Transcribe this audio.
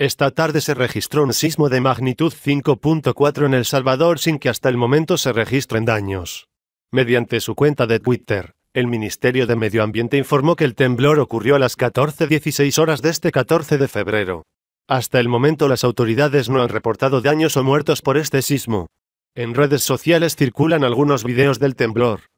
Esta tarde se registró un sismo de magnitud 5.4 en El Salvador sin que hasta el momento se registren daños. Mediante su cuenta de Twitter, el Ministerio de Medio Ambiente informó que el temblor ocurrió a las 14.16 horas de este 14 de febrero. Hasta el momento las autoridades no han reportado daños o muertos por este sismo. En redes sociales circulan algunos videos del temblor.